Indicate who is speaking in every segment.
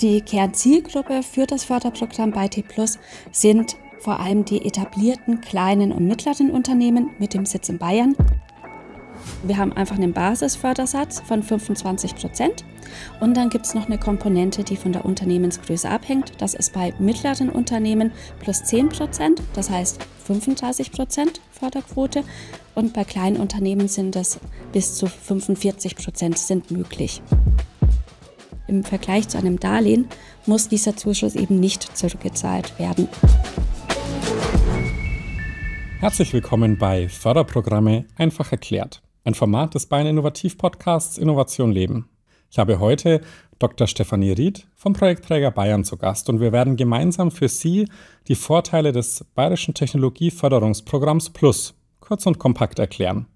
Speaker 1: Die Kernzielgruppe für das Förderprogramm bei T Plus sind vor allem die etablierten kleinen und mittleren Unternehmen mit dem Sitz in Bayern. Wir haben einfach einen Basisfördersatz von 25 Prozent und dann gibt es noch eine Komponente, die von der Unternehmensgröße abhängt. Das ist bei mittleren Unternehmen plus 10 Prozent, das heißt 35 Prozent Förderquote und bei kleinen Unternehmen sind es bis zu 45 Prozent sind möglich. Im Vergleich zu einem Darlehen muss dieser Zuschuss eben nicht zurückgezahlt werden.
Speaker 2: Herzlich willkommen bei Förderprogramme einfach erklärt, ein Format des Bayern Innovativ Podcasts Innovation Leben. Ich habe heute Dr. Stefanie Ried vom Projektträger Bayern zu Gast und wir werden gemeinsam für Sie die Vorteile des Bayerischen Technologieförderungsprogramms Plus kurz und kompakt erklären.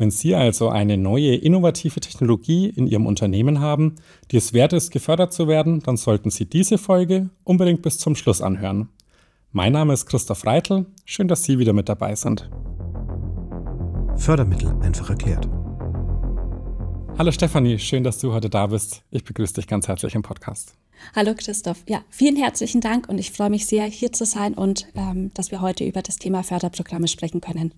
Speaker 2: Wenn Sie also eine neue innovative Technologie in Ihrem Unternehmen haben, die es wert ist, gefördert zu werden, dann sollten Sie diese Folge unbedingt bis zum Schluss anhören. Mein Name ist Christoph Reitel, schön, dass Sie wieder mit dabei sind. Fördermittel einfach erklärt. Hallo Stefanie, schön, dass du heute da bist. Ich begrüße dich ganz herzlich im Podcast.
Speaker 1: Hallo Christoph, ja, vielen herzlichen Dank und ich freue mich sehr, hier zu sein und ähm, dass wir heute über das Thema Förderprogramme sprechen können.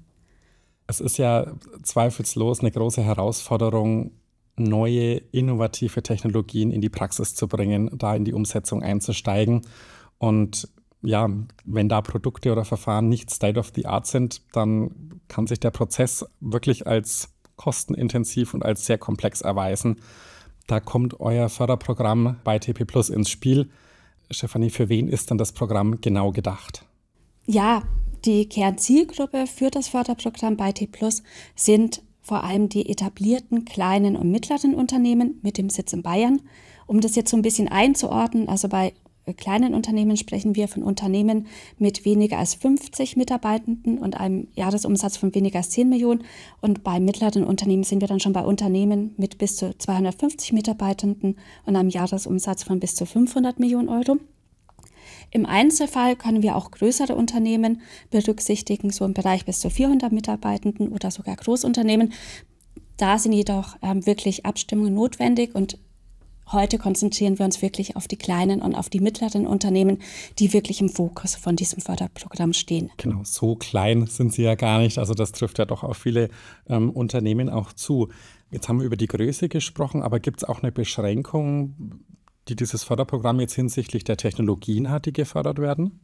Speaker 2: Es ist ja zweifellos eine große Herausforderung, neue, innovative Technologien in die Praxis zu bringen, da in die Umsetzung einzusteigen. Und ja, wenn da Produkte oder Verfahren nicht State of the Art sind, dann kann sich der Prozess wirklich als kostenintensiv und als sehr komplex erweisen. Da kommt euer Förderprogramm bei TP Plus ins Spiel. Stefanie, für wen ist denn das Programm genau gedacht?
Speaker 1: Ja, die Kernzielgruppe für das Förderprogramm bei T Plus sind vor allem die etablierten kleinen und mittleren Unternehmen mit dem Sitz in Bayern. Um das jetzt so ein bisschen einzuordnen, also bei äh, kleinen Unternehmen sprechen wir von Unternehmen mit weniger als 50 Mitarbeitenden und einem Jahresumsatz von weniger als 10 Millionen. Und bei mittleren Unternehmen sind wir dann schon bei Unternehmen mit bis zu 250 Mitarbeitenden und einem Jahresumsatz von bis zu 500 Millionen Euro. Im Einzelfall können wir auch größere Unternehmen berücksichtigen, so im Bereich bis zu 400 Mitarbeitenden oder sogar Großunternehmen. Da sind jedoch ähm, wirklich Abstimmungen notwendig und heute konzentrieren wir uns wirklich auf die kleinen und auf die mittleren Unternehmen, die wirklich im Fokus von diesem Förderprogramm stehen.
Speaker 2: Genau, so klein sind sie ja gar nicht. Also das trifft ja doch auf viele ähm, Unternehmen auch zu. Jetzt haben wir über die Größe gesprochen, aber gibt es auch eine Beschränkung, die dieses Förderprogramm jetzt hinsichtlich der Technologien hat, die gefördert werden?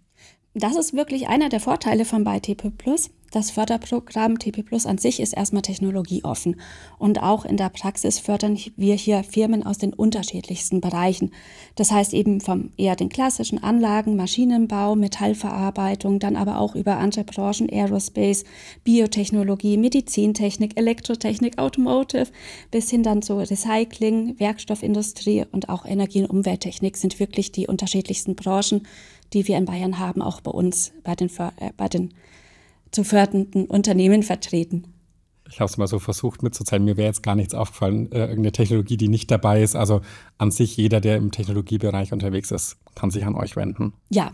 Speaker 1: Das ist wirklich einer der Vorteile von BITP Plus. Das Förderprogramm TP Plus an sich ist erstmal technologieoffen und auch in der Praxis fördern wir hier Firmen aus den unterschiedlichsten Bereichen. Das heißt eben vom eher den klassischen Anlagen, Maschinenbau, Metallverarbeitung, dann aber auch über andere Branchen, Aerospace, Biotechnologie, Medizintechnik, Elektrotechnik, Automotive bis hin dann zu Recycling, Werkstoffindustrie und auch Energie- und Umwelttechnik sind wirklich die unterschiedlichsten Branchen, die wir in Bayern haben, auch bei uns bei den, äh, bei den zu fördernden Unternehmen vertreten.
Speaker 2: Ich habe es mal so versucht mitzuzählen. Mir wäre jetzt gar nichts aufgefallen, äh, irgendeine Technologie, die nicht dabei ist. Also an sich jeder, der im Technologiebereich unterwegs ist, kann sich an euch wenden.
Speaker 1: Ja,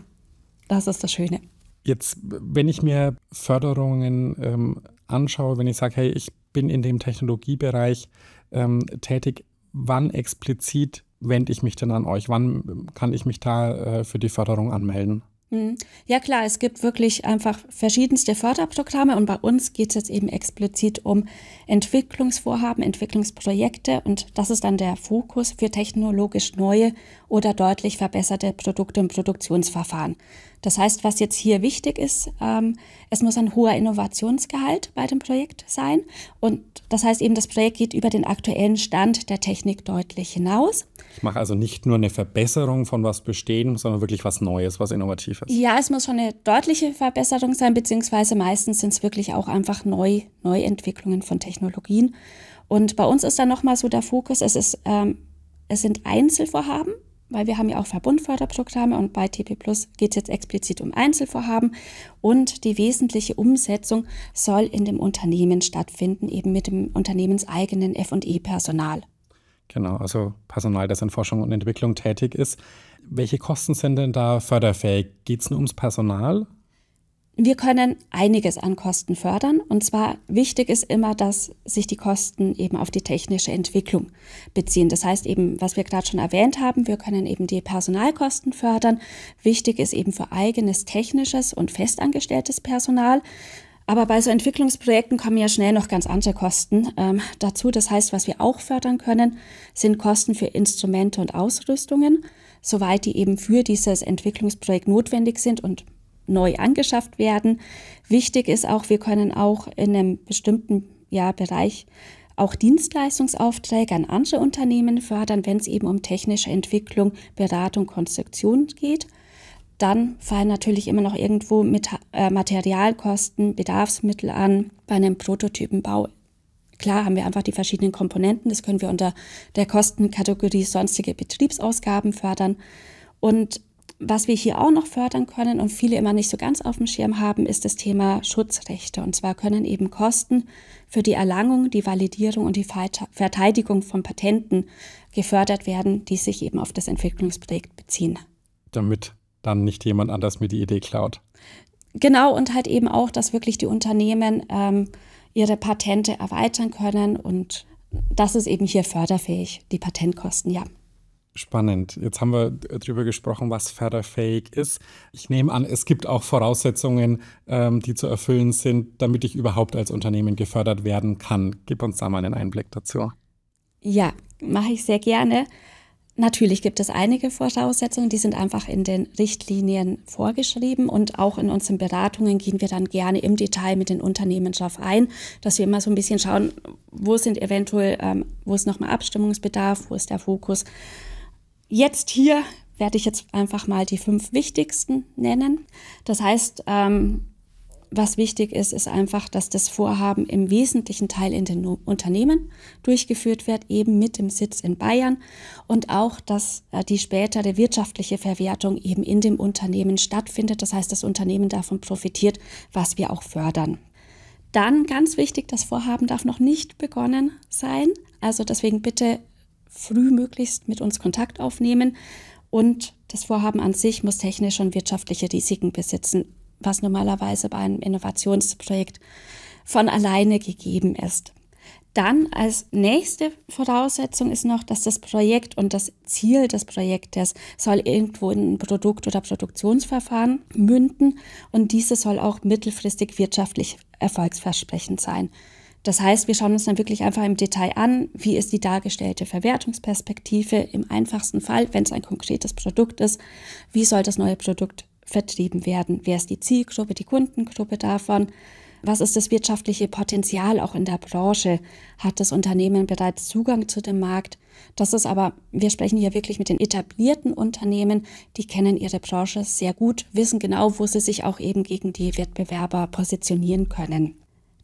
Speaker 1: das ist das Schöne.
Speaker 2: Jetzt, wenn ich mir Förderungen ähm, anschaue, wenn ich sage, hey, ich bin in dem Technologiebereich ähm, tätig, wann explizit wende ich mich denn an euch? Wann kann ich mich da äh, für die Förderung anmelden?
Speaker 1: Mhm. Ja klar, es gibt wirklich einfach verschiedenste Förderprogramme und bei uns geht es jetzt eben explizit um Entwicklungsvorhaben, Entwicklungsprojekte und das ist dann der Fokus für technologisch neue oder deutlich verbesserte Produkte und Produktionsverfahren. Das heißt, was jetzt hier wichtig ist, ähm, es muss ein hoher Innovationsgehalt bei dem Projekt sein und das heißt eben, das Projekt geht über den aktuellen Stand der Technik deutlich hinaus
Speaker 2: ich mache also nicht nur eine Verbesserung von was bestehen, sondern wirklich was Neues, was Innovatives.
Speaker 1: Ja, es muss schon eine deutliche Verbesserung sein, beziehungsweise meistens sind es wirklich auch einfach neu, Neuentwicklungen von Technologien. Und bei uns ist dann nochmal so der Fokus, es, ist, ähm, es sind Einzelvorhaben, weil wir haben ja auch Verbundförderprogramme und bei TP Plus geht es jetzt explizit um Einzelvorhaben und die wesentliche Umsetzung soll in dem Unternehmen stattfinden, eben mit dem unternehmenseigenen FE-Personal.
Speaker 2: Genau, also Personal, das in Forschung und Entwicklung tätig ist. Welche Kosten sind denn da förderfähig? Geht es nur ums Personal?
Speaker 1: Wir können einiges an Kosten fördern. Und zwar wichtig ist immer, dass sich die Kosten eben auf die technische Entwicklung beziehen. Das heißt eben, was wir gerade schon erwähnt haben, wir können eben die Personalkosten fördern. Wichtig ist eben für eigenes technisches und festangestelltes Personal. Aber bei so Entwicklungsprojekten kommen ja schnell noch ganz andere Kosten ähm, dazu. Das heißt, was wir auch fördern können, sind Kosten für Instrumente und Ausrüstungen, soweit die eben für dieses Entwicklungsprojekt notwendig sind und neu angeschafft werden. Wichtig ist auch, wir können auch in einem bestimmten ja, Bereich auch Dienstleistungsaufträge an andere Unternehmen fördern, wenn es eben um technische Entwicklung, Beratung, Konstruktion geht. Dann fallen natürlich immer noch irgendwo mit, äh, Materialkosten, Bedarfsmittel an bei einem Prototypenbau. Klar haben wir einfach die verschiedenen Komponenten, das können wir unter der Kostenkategorie sonstige Betriebsausgaben fördern. Und was wir hier auch noch fördern können und viele immer nicht so ganz auf dem Schirm haben, ist das Thema Schutzrechte. Und zwar können eben Kosten für die Erlangung, die Validierung und die Verteidigung von Patenten gefördert werden, die sich eben auf das Entwicklungsprojekt beziehen.
Speaker 2: Damit dann nicht jemand anders mir die Idee klaut.
Speaker 1: Genau, und halt eben auch, dass wirklich die Unternehmen ähm, ihre Patente erweitern können und das ist eben hier förderfähig, die Patentkosten, ja.
Speaker 2: Spannend. Jetzt haben wir darüber gesprochen, was förderfähig ist. Ich nehme an, es gibt auch Voraussetzungen, ähm, die zu erfüllen sind, damit ich überhaupt als Unternehmen gefördert werden kann. Gib uns da mal einen Einblick dazu.
Speaker 1: Ja, mache ich sehr gerne. Natürlich gibt es einige Voraussetzungen, die sind einfach in den Richtlinien vorgeschrieben und auch in unseren Beratungen gehen wir dann gerne im Detail mit den Unternehmen darauf ein, dass wir immer so ein bisschen schauen, wo sind eventuell, ähm, wo ist nochmal Abstimmungsbedarf, wo ist der Fokus. Jetzt hier werde ich jetzt einfach mal die fünf wichtigsten nennen. Das heißt, ähm, was wichtig ist, ist einfach, dass das Vorhaben im wesentlichen Teil in den Unternehmen durchgeführt wird, eben mit dem Sitz in Bayern und auch, dass äh, die spätere wirtschaftliche Verwertung eben in dem Unternehmen stattfindet. Das heißt, das Unternehmen davon profitiert, was wir auch fördern. Dann ganz wichtig, das Vorhaben darf noch nicht begonnen sein. Also deswegen bitte frühmöglichst mit uns Kontakt aufnehmen. Und das Vorhaben an sich muss technische und wirtschaftliche Risiken besitzen was normalerweise bei einem Innovationsprojekt von alleine gegeben ist. Dann als nächste Voraussetzung ist noch, dass das Projekt und das Ziel des Projektes soll irgendwo in ein Produkt- oder Produktionsverfahren münden und dieses soll auch mittelfristig wirtschaftlich erfolgsversprechend sein. Das heißt, wir schauen uns dann wirklich einfach im Detail an, wie ist die dargestellte Verwertungsperspektive im einfachsten Fall, wenn es ein konkretes Produkt ist, wie soll das neue Produkt vertrieben werden? Wer ist die Zielgruppe, die Kundengruppe davon? Was ist das wirtschaftliche Potenzial auch in der Branche? Hat das Unternehmen bereits Zugang zu dem Markt? Das ist aber, wir sprechen hier wirklich mit den etablierten Unternehmen, die kennen ihre Branche sehr gut, wissen genau, wo sie sich auch eben gegen die Wettbewerber positionieren können.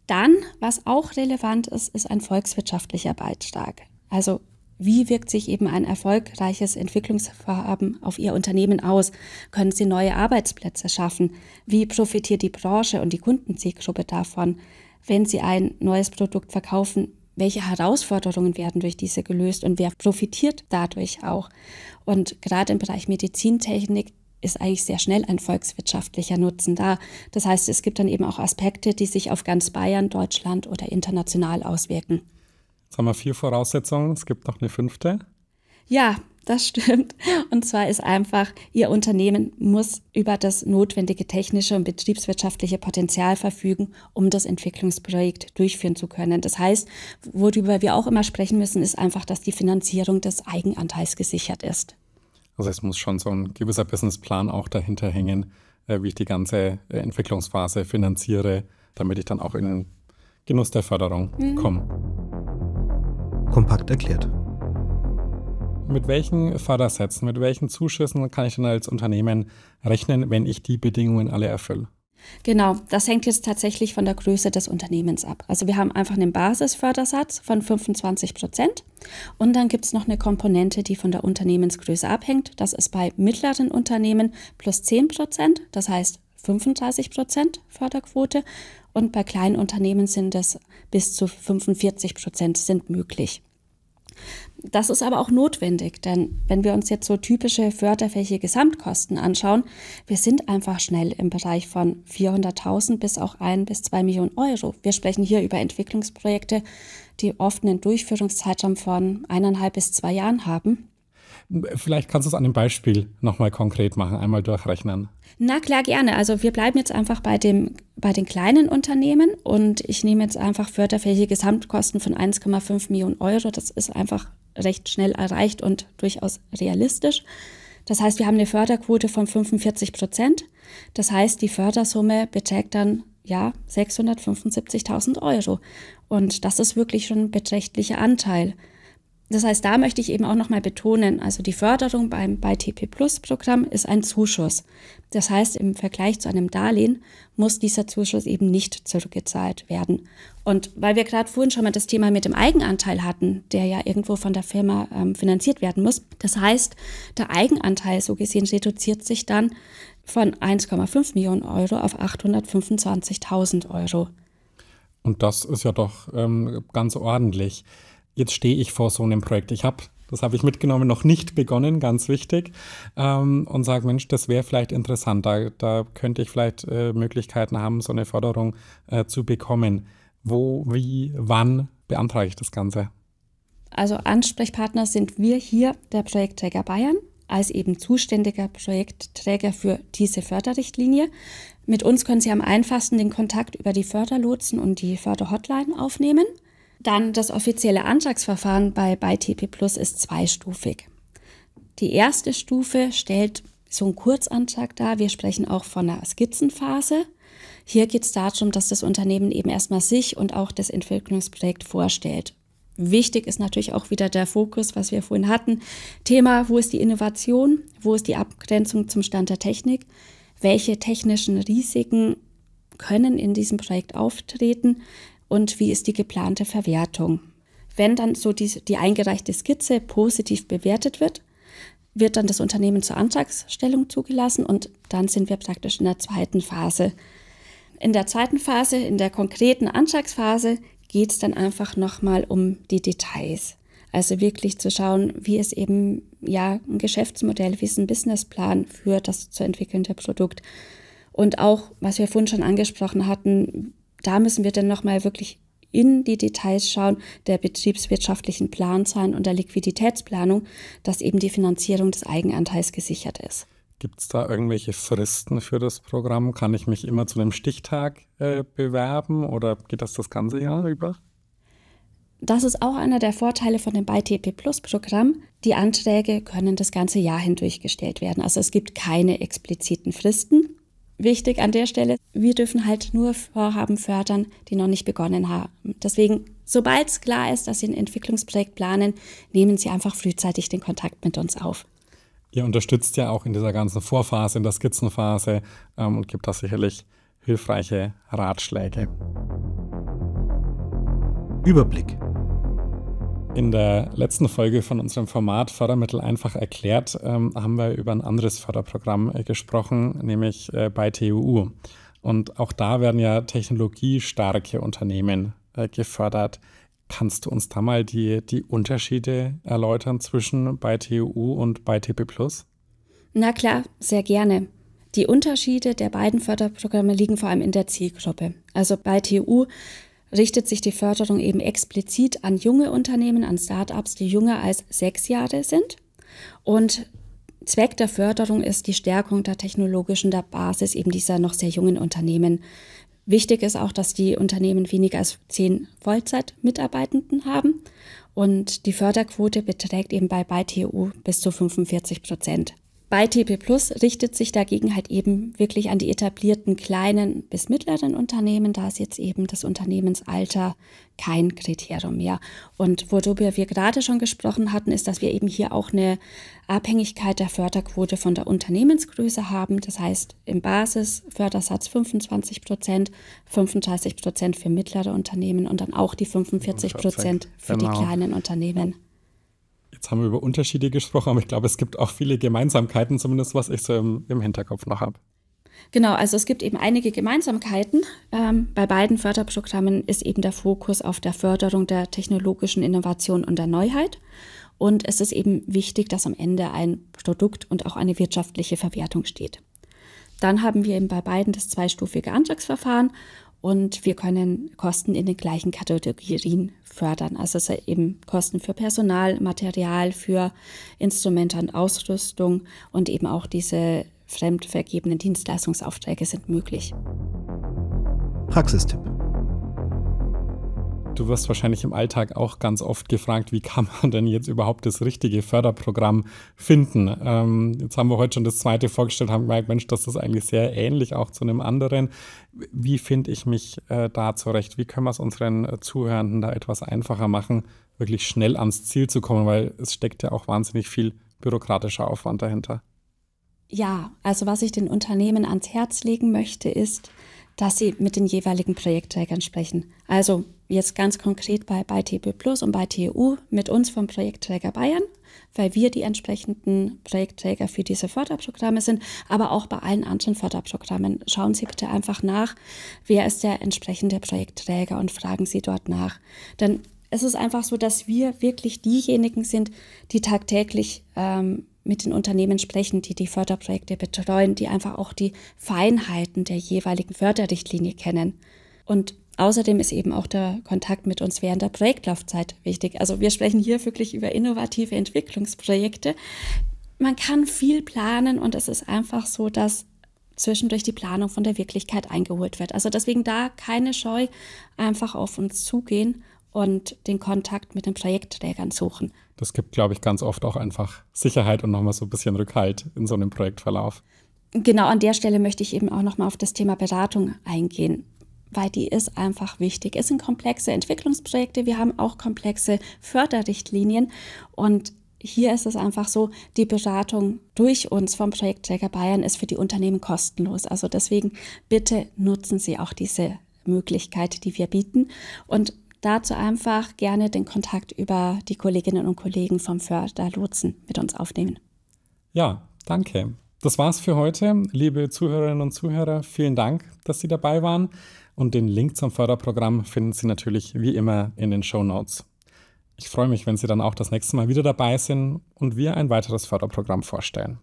Speaker 1: Dann, was auch relevant ist, ist ein volkswirtschaftlicher Beitrag. Also wie wirkt sich eben ein erfolgreiches Entwicklungsvorhaben auf Ihr Unternehmen aus? Können Sie neue Arbeitsplätze schaffen? Wie profitiert die Branche und die Kundenzielgruppe davon? Wenn Sie ein neues Produkt verkaufen, welche Herausforderungen werden durch diese gelöst und wer profitiert dadurch auch? Und gerade im Bereich Medizintechnik ist eigentlich sehr schnell ein volkswirtschaftlicher Nutzen da. Das heißt, es gibt dann eben auch Aspekte, die sich auf ganz Bayern, Deutschland oder international auswirken.
Speaker 2: Jetzt haben wir vier Voraussetzungen. Es gibt noch eine fünfte.
Speaker 1: Ja, das stimmt. Und zwar ist einfach, Ihr Unternehmen muss über das notwendige technische und betriebswirtschaftliche Potenzial verfügen, um das Entwicklungsprojekt durchführen zu können. Das heißt, worüber wir auch immer sprechen müssen, ist einfach, dass die Finanzierung des Eigenanteils gesichert ist.
Speaker 2: Also es muss schon so ein gewisser Businessplan auch dahinter hängen, äh, wie ich die ganze äh, Entwicklungsphase finanziere, damit ich dann auch in den Genuss der Förderung mhm. komme kompakt erklärt. Mit welchen Fördersätzen, mit welchen Zuschüssen kann ich denn als Unternehmen rechnen, wenn ich die Bedingungen alle erfülle?
Speaker 1: Genau, das hängt jetzt tatsächlich von der Größe des Unternehmens ab. Also wir haben einfach einen Basisfördersatz von 25 Prozent und dann gibt es noch eine Komponente, die von der Unternehmensgröße abhängt. Das ist bei mittleren Unternehmen plus 10 Prozent, das heißt 35 Prozent Förderquote und bei kleinen Unternehmen sind es bis zu 45 Prozent sind möglich. Das ist aber auch notwendig, denn wenn wir uns jetzt so typische förderfähige Gesamtkosten anschauen, wir sind einfach schnell im Bereich von 400.000 bis auch 1 bis 2 Millionen Euro. Wir sprechen hier über Entwicklungsprojekte, die oft einen Durchführungszeitraum von eineinhalb bis zwei Jahren haben.
Speaker 2: Vielleicht kannst du es an dem Beispiel nochmal konkret machen, einmal durchrechnen.
Speaker 1: Na klar, gerne. Also wir bleiben jetzt einfach bei, dem, bei den kleinen Unternehmen und ich nehme jetzt einfach förderfähige Gesamtkosten von 1,5 Millionen Euro. Das ist einfach recht schnell erreicht und durchaus realistisch. Das heißt, wir haben eine Förderquote von 45 Prozent. Das heißt, die Fördersumme beträgt dann ja 675.000 Euro. Und das ist wirklich schon ein beträchtlicher Anteil das heißt, da möchte ich eben auch nochmal betonen, also die Förderung beim, bei TP Plus Programm ist ein Zuschuss. Das heißt, im Vergleich zu einem Darlehen muss dieser Zuschuss eben nicht zurückgezahlt werden. Und weil wir gerade vorhin schon mal das Thema mit dem Eigenanteil hatten, der ja irgendwo von der Firma ähm, finanziert werden muss, das heißt, der Eigenanteil so gesehen reduziert sich dann von 1,5 Millionen Euro auf 825.000 Euro.
Speaker 2: Und das ist ja doch ähm, ganz ordentlich jetzt stehe ich vor so einem Projekt. Ich habe, das habe ich mitgenommen, noch nicht begonnen, ganz wichtig, ähm, und sage, Mensch, das wäre vielleicht interessant. Da, da, könnte ich vielleicht äh, Möglichkeiten haben, so eine Förderung äh, zu bekommen. Wo, wie, wann beantrage ich das Ganze?
Speaker 1: Also Ansprechpartner sind wir hier, der Projektträger Bayern, als eben zuständiger Projektträger für diese Förderrichtlinie. Mit uns können Sie am einfachsten den Kontakt über die Förderlotsen und die Förderhotline aufnehmen. Dann das offizielle Antragsverfahren bei, bei TP Plus ist zweistufig. Die erste Stufe stellt so einen Kurzantrag dar. Wir sprechen auch von einer Skizzenphase. Hier geht es darum, dass das Unternehmen eben erstmal sich und auch das Entwicklungsprojekt vorstellt. Wichtig ist natürlich auch wieder der Fokus, was wir vorhin hatten. Thema, wo ist die Innovation? Wo ist die Abgrenzung zum Stand der Technik? Welche technischen Risiken können in diesem Projekt auftreten? und wie ist die geplante Verwertung. Wenn dann so die, die eingereichte Skizze positiv bewertet wird, wird dann das Unternehmen zur Antragsstellung zugelassen und dann sind wir praktisch in der zweiten Phase. In der zweiten Phase, in der konkreten Antragsphase, geht es dann einfach nochmal um die Details. Also wirklich zu schauen, wie es eben ja ein Geschäftsmodell, wie es ein Businessplan für das zu entwickelnde Produkt und auch, was wir vorhin schon angesprochen hatten, da müssen wir dann nochmal wirklich in die Details schauen der betriebswirtschaftlichen Planzahlen und der Liquiditätsplanung, dass eben die Finanzierung des Eigenanteils gesichert ist.
Speaker 2: Gibt es da irgendwelche Fristen für das Programm? Kann ich mich immer zu einem Stichtag äh, bewerben oder geht das das ganze Jahr über?
Speaker 1: Das ist auch einer der Vorteile von dem BITP Plus Programm. Die Anträge können das ganze Jahr hindurch gestellt werden. Also es gibt keine expliziten Fristen wichtig an der Stelle, wir dürfen halt nur Vorhaben fördern, die noch nicht begonnen haben. Deswegen, sobald es klar ist, dass Sie ein Entwicklungsprojekt planen, nehmen Sie einfach frühzeitig den Kontakt mit uns auf.
Speaker 2: Ihr unterstützt ja auch in dieser ganzen Vorphase, in der Skizzenphase ähm, und gibt da sicherlich hilfreiche Ratschläge. Überblick. In der letzten Folge von unserem Format Fördermittel einfach erklärt ähm, haben wir über ein anderes Förderprogramm äh, gesprochen, nämlich äh, bei TUU. Und auch da werden ja technologiestarke Unternehmen äh, gefördert. Kannst du uns da mal die, die Unterschiede erläutern zwischen bei TUU und bei TP Plus?
Speaker 1: Na klar, sehr gerne. Die Unterschiede der beiden Förderprogramme liegen vor allem in der Zielgruppe. Also bei TU richtet sich die Förderung eben explizit an junge Unternehmen, an Startups, die jünger als sechs Jahre sind. Und Zweck der Förderung ist die Stärkung der technologischen der Basis eben dieser noch sehr jungen Unternehmen. Wichtig ist auch, dass die Unternehmen weniger als zehn Vollzeitmitarbeitenden haben und die Förderquote beträgt eben bei ByteU bis zu 45 Prozent. Bei TP Plus richtet sich dagegen halt eben wirklich an die etablierten kleinen bis mittleren Unternehmen. Da ist jetzt eben das Unternehmensalter kein Kriterium mehr. Und worüber wir gerade schon gesprochen hatten, ist, dass wir eben hier auch eine Abhängigkeit der Förderquote von der Unternehmensgröße haben. Das heißt, im Basisfördersatz 25 Prozent, 35 Prozent für mittlere Unternehmen und dann auch die 45 Prozent für die genau. kleinen Unternehmen.
Speaker 2: Jetzt haben wir über Unterschiede gesprochen, aber ich glaube, es gibt auch viele Gemeinsamkeiten, zumindest was ich so im, im Hinterkopf noch habe.
Speaker 1: Genau, also es gibt eben einige Gemeinsamkeiten. Ähm, bei beiden Förderprogrammen ist eben der Fokus auf der Förderung der technologischen Innovation und der Neuheit. Und es ist eben wichtig, dass am Ende ein Produkt und auch eine wirtschaftliche Verwertung steht. Dann haben wir eben bei beiden das zweistufige Antragsverfahren und wir können Kosten in den gleichen Kategorien fördern. Also es sind eben Kosten für Personal, Material, für Instrumente und Ausrüstung und eben auch diese fremdvergebenen Dienstleistungsaufträge sind möglich.
Speaker 2: Praxistipp. Du wirst wahrscheinlich im Alltag auch ganz oft gefragt, wie kann man denn jetzt überhaupt das richtige Förderprogramm finden? Ähm, jetzt haben wir heute schon das zweite vorgestellt, haben gemerkt, Mensch, das ist eigentlich sehr ähnlich auch zu einem anderen. Wie finde ich mich äh, da zurecht? Wie können wir es unseren äh, Zuhörenden da etwas einfacher machen, wirklich schnell ans Ziel zu kommen? Weil es steckt ja auch wahnsinnig viel bürokratischer
Speaker 1: Aufwand dahinter. Ja, also was ich den Unternehmen ans Herz legen möchte, ist, dass sie mit den jeweiligen Projektträgern sprechen. Also jetzt ganz konkret bei, bei TB Plus und bei TU e mit uns vom Projektträger Bayern, weil wir die entsprechenden Projektträger für diese Förderprogramme sind, aber auch bei allen anderen Förderprogrammen. Schauen Sie bitte einfach nach, wer ist der entsprechende Projektträger und fragen Sie dort nach. Denn es ist einfach so, dass wir wirklich diejenigen sind, die tagtäglich ähm, mit den Unternehmen sprechen, die die Förderprojekte betreuen, die einfach auch die Feinheiten der jeweiligen Förderrichtlinie kennen. Und außerdem ist eben auch der Kontakt mit uns während der Projektlaufzeit wichtig. Also wir sprechen hier wirklich über innovative Entwicklungsprojekte. Man kann viel planen und es ist einfach so, dass zwischendurch die Planung von der Wirklichkeit eingeholt wird. Also deswegen da keine Scheu, einfach auf uns zugehen und den Kontakt mit den Projektträgern suchen
Speaker 2: das gibt, glaube ich, ganz oft auch einfach Sicherheit und nochmal so ein bisschen Rückhalt in so einem Projektverlauf.
Speaker 1: Genau an der Stelle möchte ich eben auch nochmal auf das Thema Beratung eingehen, weil die ist einfach wichtig. Es sind komplexe Entwicklungsprojekte, wir haben auch komplexe Förderrichtlinien und hier ist es einfach so, die Beratung durch uns vom Projektträger Bayern ist für die Unternehmen kostenlos. Also deswegen bitte nutzen Sie auch diese Möglichkeit, die wir bieten. Und dazu einfach gerne den Kontakt über die Kolleginnen und Kollegen vom Förderlotsen mit uns aufnehmen.
Speaker 2: Ja, danke. Das war's für heute. Liebe Zuhörerinnen und Zuhörer, vielen Dank, dass Sie dabei waren. Und den Link zum Förderprogramm finden Sie natürlich wie immer in den Show Notes. Ich freue mich, wenn Sie dann auch das nächste Mal wieder dabei sind und wir ein weiteres Förderprogramm vorstellen.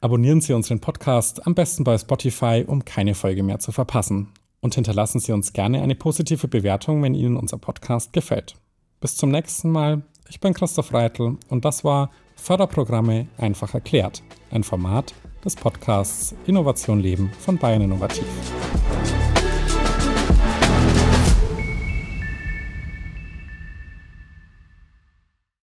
Speaker 2: Abonnieren Sie unseren Podcast am besten bei Spotify, um keine Folge mehr zu verpassen. Und hinterlassen Sie uns gerne eine positive Bewertung, wenn Ihnen unser Podcast gefällt. Bis zum nächsten Mal. Ich bin Christoph Reitl und das war Förderprogramme einfach erklärt. Ein Format des Podcasts Innovation Leben von Bayern Innovativ.